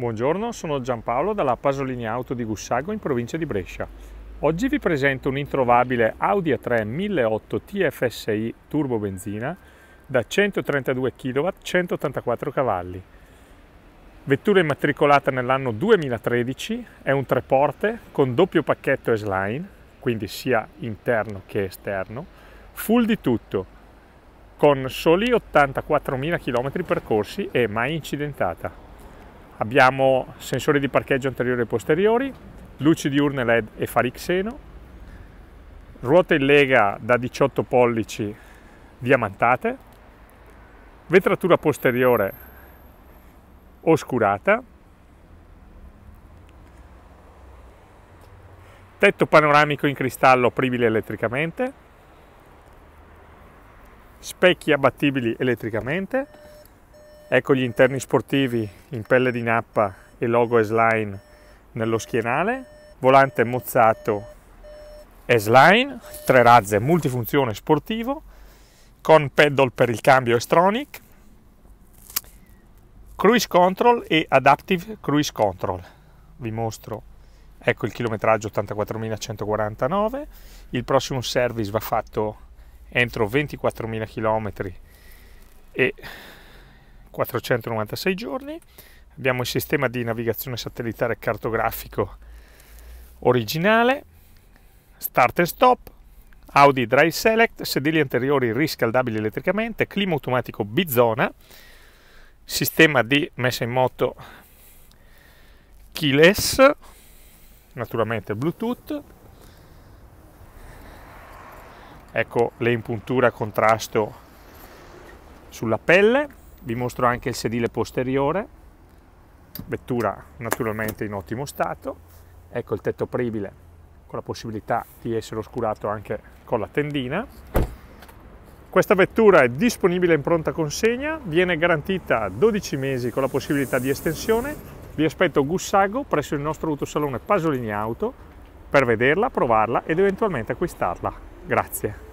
Buongiorno, sono Giampaolo dalla Pasolini Auto di Gussago in provincia di Brescia. Oggi vi presento un introvabile Audi A3 1008 TFSI turbo benzina da 132 kW, 184 cavalli. Vettura immatricolata nell'anno 2013, è un tre porte con doppio pacchetto S-Line, quindi sia interno che esterno, full di tutto, con soli 84.000 km percorsi e mai incidentata. Abbiamo sensori di parcheggio anteriori e posteriori, luci diurne LED e fari xeno, ruote in lega da 18 pollici diamantate, vetratura posteriore oscurata, tetto panoramico in cristallo apribile elettricamente, specchi abbattibili elettricamente, Ecco gli interni sportivi in pelle di nappa e logo S-Line nello schienale, volante mozzato S-Line, tre razze multifunzione sportivo, con pedal per il cambio Estronic, cruise control e adaptive cruise control. Vi mostro, ecco il chilometraggio 84.149, il prossimo service va fatto entro 24.000 km e 496 giorni, abbiamo il sistema di navigazione satellitare cartografico originale, start and stop, Audi Drive Select, sedili anteriori riscaldabili elettricamente, clima automatico bizona, sistema di messa in moto keyless, naturalmente Bluetooth, ecco le impunture a contrasto sulla pelle, vi mostro anche il sedile posteriore vettura naturalmente in ottimo stato ecco il tetto apribile con la possibilità di essere oscurato anche con la tendina questa vettura è disponibile in pronta consegna viene garantita 12 mesi con la possibilità di estensione vi aspetto Gussago presso il nostro autosalone Pasolini Auto per vederla, provarla ed eventualmente acquistarla. Grazie.